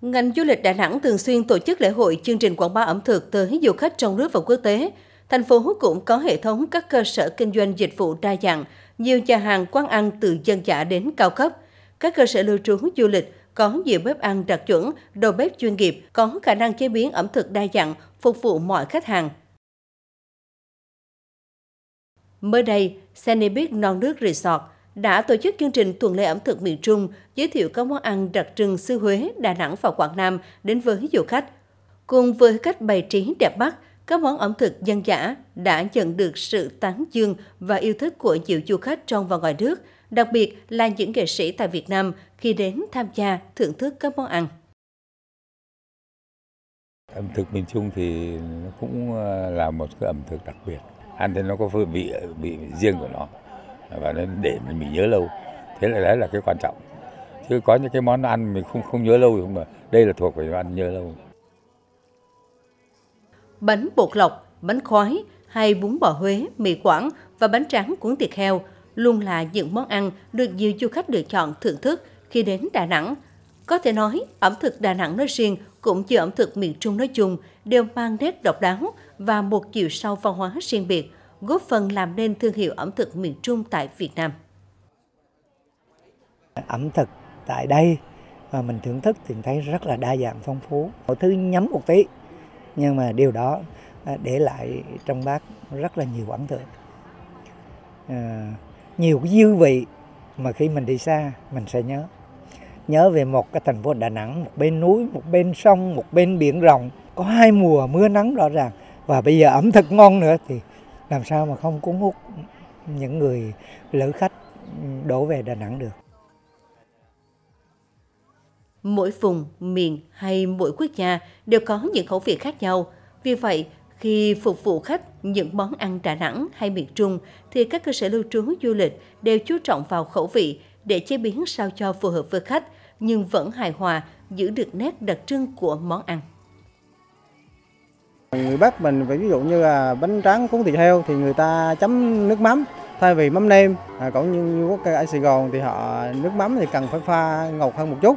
Ngành du lịch Đà Nẵng thường xuyên tổ chức lễ hội chương trình quảng bá ẩm thực tới du khách trong nước và quốc tế. Thành phố cũng có hệ thống các cơ sở kinh doanh dịch vụ đa dạng, nhiều nhà hàng quán ăn từ dân dã đến cao cấp. Các cơ sở lưu trú du lịch có nhiều bếp ăn đặc chuẩn, đầu bếp chuyên nghiệp, có khả năng chế biến ẩm thực đa dạng, phục vụ mọi khách hàng. Mới đây, Senibit Non Nước Resort – đã tổ chức chương trình tuần lễ ẩm thực miền Trung, giới thiệu các món ăn đặc trưng xứ Huế, Đà Nẵng và Quảng Nam đến với du khách. Cùng với cách bày trí đẹp mắt, các món ẩm thực dân dã đã nhận được sự tán dương và yêu thích của nhiều du khách trong và ngoài nước, đặc biệt là những nghệ sĩ tại Việt Nam khi đến tham gia thưởng thức các món ăn. Ẩm thực miền Trung thì cũng à, là một cái ẩm thực đặc biệt. Ăn thì nó có vị, vị riêng của nó và để mình nhớ lâu thế là đấy là cái quan trọng chứ có những cái món ăn mình không không nhớ lâu không mà đây là thuộc về ăn nhớ lâu bánh bột lọc bánh khoái hay bún bò Huế, mì Quảng và bánh tráng cuốn thịt heo luôn là những món ăn được nhiều du khách lựa chọn thưởng thức khi đến Đà Nẵng. Có thể nói, ẩm thực Đà Nẵng nói riêng cũng như ẩm thực miền Trung nói chung đều mang nét độc đáo và một chiều sâu văn hóa riêng biệt góp phần làm nên thương hiệu ẩm thực miền Trung tại Việt Nam. Ẩm thực tại đây mà mình thưởng thức thì thấy rất là đa dạng phong phú. Mọi thứ nhắm một tí nhưng mà điều đó à, để lại trong bác rất là nhiều ấn tượng. À, nhiều cái dư vị mà khi mình đi xa mình sẽ nhớ nhớ về một cái thành phố Đà Nẵng, một bên núi, một bên sông, một bên biển rộng, có hai mùa mưa nắng rõ ràng và bây giờ ẩm thực ngon nữa thì làm sao mà không cuốn hút những người lữ khách đổ về Đà Nẵng được. Mỗi vùng, miền hay mỗi quốc gia đều có những khẩu vị khác nhau. Vì vậy, khi phục vụ khách những món ăn Đà Nẵng hay miền Trung thì các cơ sở lưu trú du lịch đều chú trọng vào khẩu vị để chế biến sao cho phù hợp với khách nhưng vẫn hài hòa giữ được nét đặc trưng của món ăn. Người Bắc mình ví dụ như là bánh tráng cuốn thịt heo thì người ta chấm nước mắm thay vì mắm nêm. À, cũng như, như quốc ở Sài Gòn thì họ nước mắm thì cần phải pha ngọt hơn một chút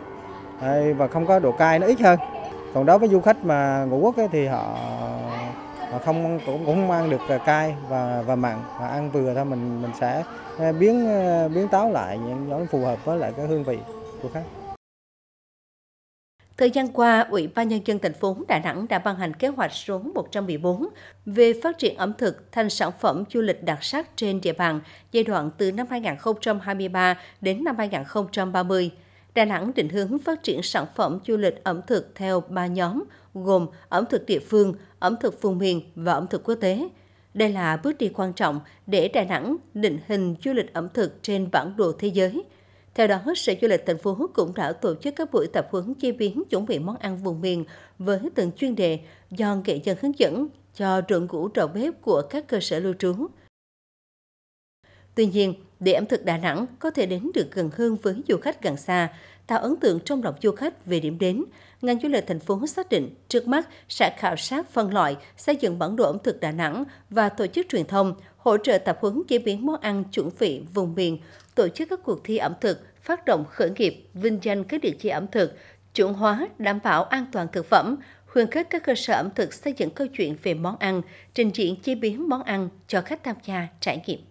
và không có độ cay nó ít hơn. Còn đối với du khách mà ngũ quốc ấy, thì họ họ không cũng cũng không ăn được à, cay và và mặn mà ăn vừa thôi mình mình sẽ à, biến à, biến táo lại những nó phù hợp với lại cái hương vị của khách Thời gian qua, Ủy ban Nhân dân thành phố Đà Nẵng đã ban hành kế hoạch số 114 về phát triển ẩm thực thành sản phẩm du lịch đặc sắc trên địa bàn giai đoạn từ năm 2023 đến năm 2030. Đà Nẵng định hướng phát triển sản phẩm du lịch ẩm thực theo 3 nhóm, gồm ẩm thực địa phương, ẩm thực vùng miền và ẩm thực quốc tế. Đây là bước đi quan trọng để Đà Nẵng định hình du lịch ẩm thực trên bản đồ thế giới – theo đó, Sở Du lịch thành phố cũng đã tổ chức các buổi tập huấn chế biến chuẩn bị món ăn vùng miền với từng chuyên đề do nghệ dân hướng dẫn cho đội ngũ đầu bếp của các cơ sở lưu trú. Tuy nhiên, để ẩm thực Đà Nẵng có thể đến được gần hơn với du khách gần xa, tạo ấn tượng trong lòng du khách về điểm đến, ngành du lịch thành phố xác định trước mắt sẽ khảo sát phân loại, xây dựng bản đồ ẩm thực Đà Nẵng và tổ chức truyền thông, hỗ trợ tập huấn chế biến món ăn chuẩn vị vùng miền, tổ chức các cuộc thi ẩm thực, phát động khởi nghiệp, vinh danh các địa chỉ ẩm thực, chuẩn hóa, đảm bảo an toàn thực phẩm, khuyến khích các cơ sở ẩm thực xây dựng câu chuyện về món ăn, trình diễn chế biến món ăn cho khách tham gia trải nghiệm.